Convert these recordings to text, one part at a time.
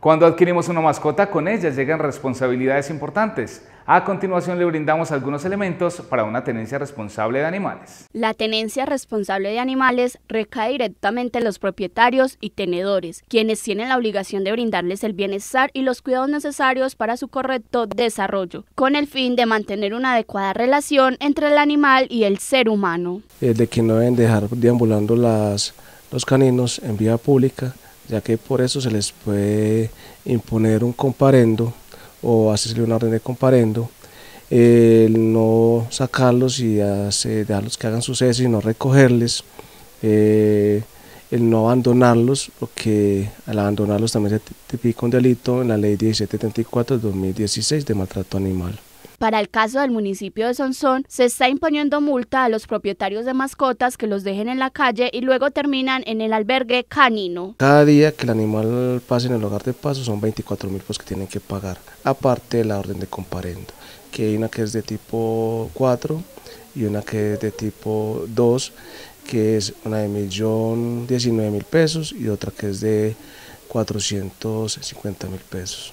Cuando adquirimos una mascota, con ella llegan responsabilidades importantes. A continuación le brindamos algunos elementos para una tenencia responsable de animales. La tenencia responsable de animales recae directamente en los propietarios y tenedores, quienes tienen la obligación de brindarles el bienestar y los cuidados necesarios para su correcto desarrollo, con el fin de mantener una adecuada relación entre el animal y el ser humano. El eh, de que no deben dejar deambulando los caninos en vía pública, ya que por eso se les puede imponer un comparendo o hacerle una orden de comparendo, el no sacarlos y hacer, dejarlos que hagan suceso y no recogerles, eh, el no abandonarlos, porque al abandonarlos también se tipifica un delito en la ley 1734 de 2016 de maltrato animal. Para el caso del municipio de Sonsón, se está imponiendo multa a los propietarios de mascotas que los dejen en la calle y luego terminan en el albergue canino. Cada día que el animal pase en el hogar de paso son 24 mil pesos que tienen que pagar, aparte de la orden de comparendo, que hay una que es de tipo 4 y una que es de tipo 2, que es una de millón 19 mil pesos y otra que es de 450 mil pesos.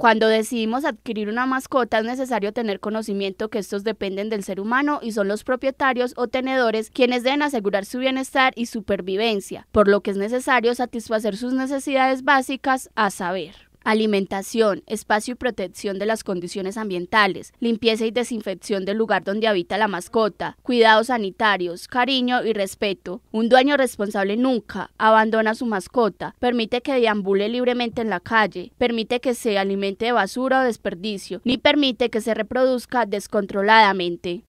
Cuando decidimos adquirir una mascota es necesario tener conocimiento que estos dependen del ser humano y son los propietarios o tenedores quienes deben asegurar su bienestar y supervivencia, por lo que es necesario satisfacer sus necesidades básicas a saber alimentación, espacio y protección de las condiciones ambientales, limpieza y desinfección del lugar donde habita la mascota, cuidados sanitarios, cariño y respeto. Un dueño responsable nunca abandona a su mascota, permite que deambule libremente en la calle, permite que se alimente de basura o desperdicio, ni permite que se reproduzca descontroladamente.